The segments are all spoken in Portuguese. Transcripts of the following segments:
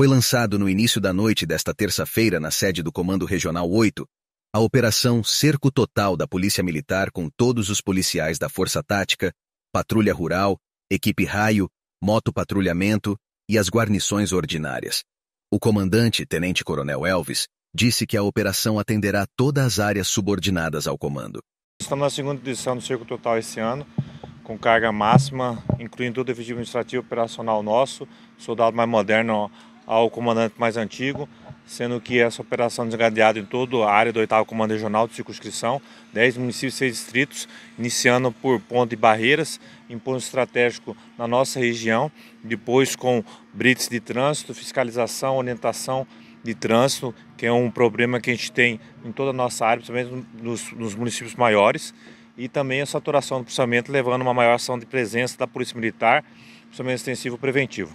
foi lançado no início da noite desta terça-feira na sede do Comando Regional 8 a Operação Cerco Total da Polícia Militar com todos os policiais da Força Tática, Patrulha Rural, Equipe Raio, Moto Patrulhamento e as guarnições ordinárias. O comandante, Tenente Coronel Elvis, disse que a operação atenderá todas as áreas subordinadas ao comando. Estamos na segunda edição do Cerco Total esse ano, com carga máxima, incluindo todo o efetivo administrativo operacional nosso, soldado mais moderno ao comandante mais antigo, sendo que essa operação desencadeada em toda a área do 8 Comando Regional de Circunscrição, 10 municípios e 6 distritos, iniciando por Ponte de Barreiras, em ponto estratégico na nossa região, depois com brites de trânsito, fiscalização, orientação de trânsito, que é um problema que a gente tem em toda a nossa área, principalmente nos, nos municípios maiores, e também a saturação do processamento, levando a uma maior ação de presença da Polícia Militar, principalmente extensivo preventivo.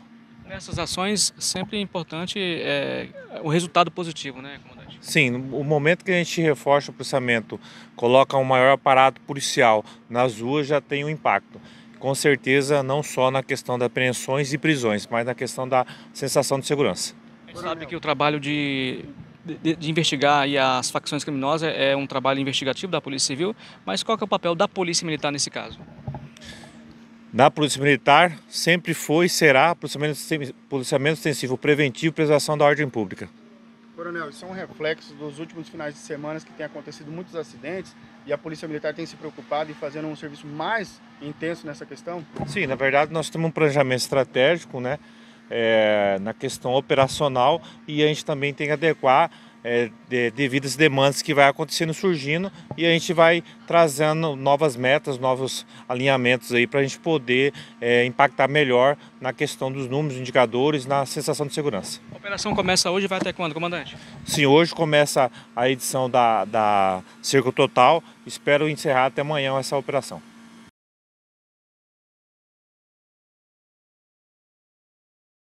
Nessas ações, sempre é importante é, o resultado positivo, né, comandante? Sim, o momento que a gente reforça o processamento, coloca um maior aparato policial nas ruas, já tem um impacto com certeza não só na questão das apreensões e prisões, mas na questão da sensação de segurança. A gente sabe que o trabalho de, de, de investigar as facções criminosas é, é um trabalho investigativo da Polícia Civil, mas qual é o papel da Polícia Militar nesse caso? da Polícia Militar sempre foi e será policiamento, policiamento extensivo preventivo e preservação da ordem pública. Coronel, isso é um reflexo dos últimos finais de semana que tem acontecido muitos acidentes e a Polícia Militar tem se preocupado em fazendo um serviço mais intenso nessa questão? Sim, na verdade nós temos um planejamento estratégico né, é, na questão operacional e a gente também tem que adequar é, de, devido às demandas que vai acontecendo, surgindo e a gente vai trazendo novas metas, novos alinhamentos aí para a gente poder é, impactar melhor na questão dos números, indicadores, na sensação de segurança. A operação começa hoje e vai até quando, comandante? Sim, hoje começa a edição da, da Cerco Total. Espero encerrar até amanhã essa operação.